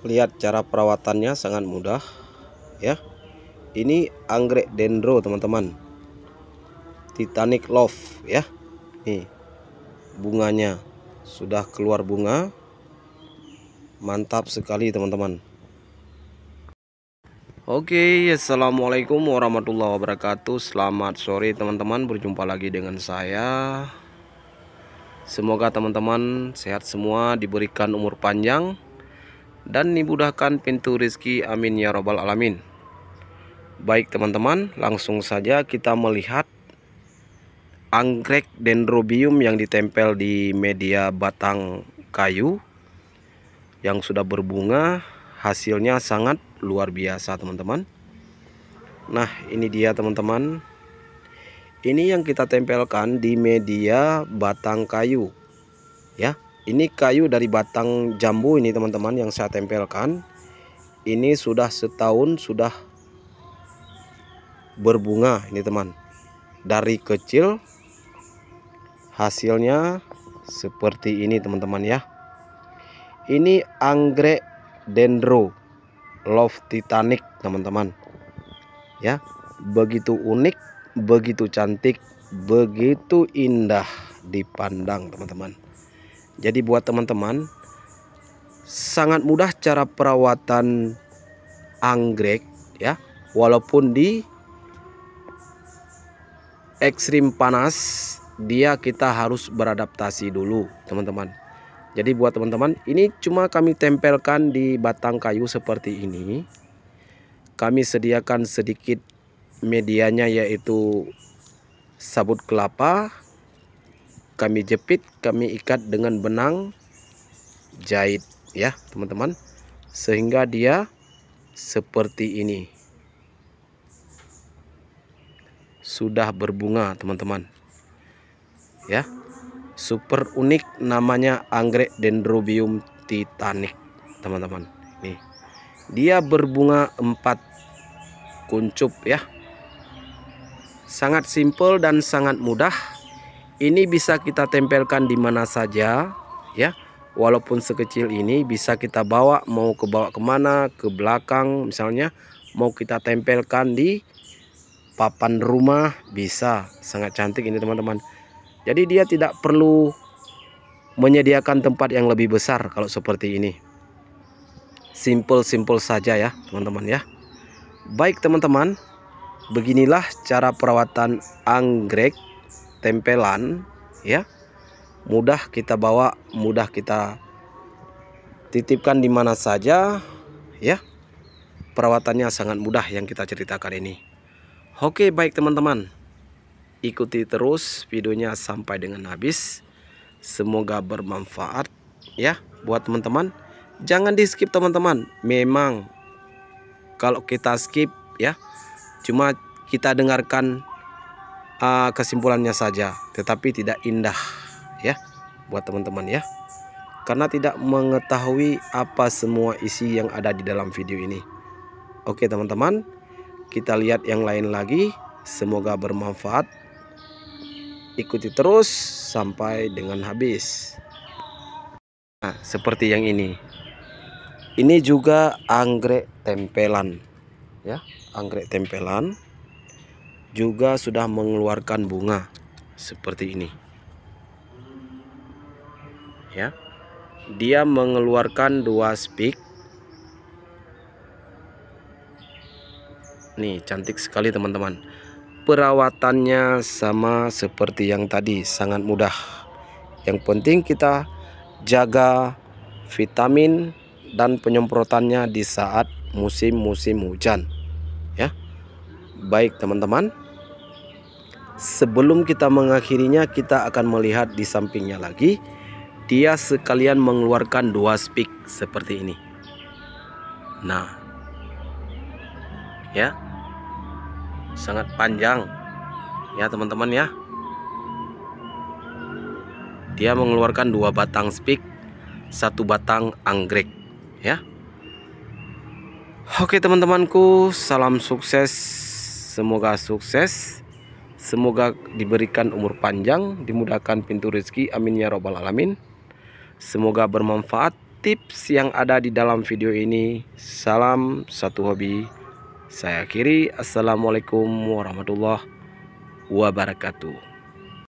lihat cara perawatannya sangat mudah ya ini anggrek dendro teman-teman Titanic Love ya nih bunganya sudah keluar bunga mantap sekali teman-teman Oke okay, Assalamualaikum warahmatullahi wabarakatuh Selamat sore teman-teman berjumpa lagi dengan saya Semoga teman-teman sehat semua diberikan umur panjang dan dimudahkan pintu rizki amin ya robbal alamin baik teman-teman langsung saja kita melihat anggrek dendrobium yang ditempel di media batang kayu yang sudah berbunga hasilnya sangat luar biasa teman-teman nah ini dia teman-teman ini yang kita tempelkan di media batang kayu ya ini kayu dari batang jambu ini teman-teman yang saya tempelkan ini sudah setahun sudah berbunga ini teman dari kecil hasilnya seperti ini teman-teman ya ini anggrek dendro love titanic teman-teman ya begitu unik begitu cantik begitu indah dipandang teman-teman jadi buat teman-teman sangat mudah cara perawatan anggrek ya. Walaupun di ekstrim panas dia kita harus beradaptasi dulu teman-teman jadi buat teman-teman ini cuma kami tempelkan di batang kayu seperti ini kami sediakan sedikit medianya yaitu sabut kelapa kami jepit kami ikat dengan benang jahit ya teman-teman sehingga dia seperti ini sudah berbunga teman-teman ya super unik namanya anggrek dendrobium titanic teman-teman nih dia berbunga empat kuncup ya sangat simple dan sangat mudah ini bisa kita tempelkan di mana saja ya walaupun sekecil ini bisa kita bawa mau ke bawah kemana ke belakang misalnya mau kita tempelkan di papan rumah bisa sangat cantik ini teman-teman jadi dia tidak perlu menyediakan tempat yang lebih besar kalau seperti ini simple-simple saja ya teman-teman ya baik teman-teman beginilah cara perawatan anggrek tempelan ya mudah kita bawa mudah kita titipkan di mana saja ya perawatannya sangat mudah yang kita ceritakan ini oke baik teman-teman ikuti terus videonya sampai dengan habis semoga bermanfaat ya buat teman-teman jangan di skip teman-teman memang kalau kita skip ya cuma kita dengarkan uh, kesimpulannya saja tetapi tidak indah ya buat teman-teman ya karena tidak mengetahui apa semua isi yang ada di dalam video ini oke teman-teman kita lihat yang lain lagi semoga bermanfaat ikuti terus sampai dengan habis nah, seperti yang ini ini juga anggrek tempelan ya anggrek tempelan juga sudah mengeluarkan bunga seperti ini ya dia mengeluarkan dua spik nih cantik sekali teman-teman perawatannya sama seperti yang tadi sangat mudah yang penting kita jaga vitamin dan penyemprotannya di saat musim-musim hujan ya baik teman-teman sebelum kita mengakhirinya kita akan melihat di sampingnya lagi dia sekalian mengeluarkan dua speak seperti ini nah ya sangat panjang ya teman-teman ya dia mengeluarkan dua batang speak satu batang anggrek ya Oke teman-temanku, salam sukses. Semoga sukses. Semoga diberikan umur panjang, dimudahkan pintu rezeki. Amin ya robbal alamin. Semoga bermanfaat tips yang ada di dalam video ini. Salam satu hobi. Saya akhiri. Assalamualaikum warahmatullahi wabarakatuh.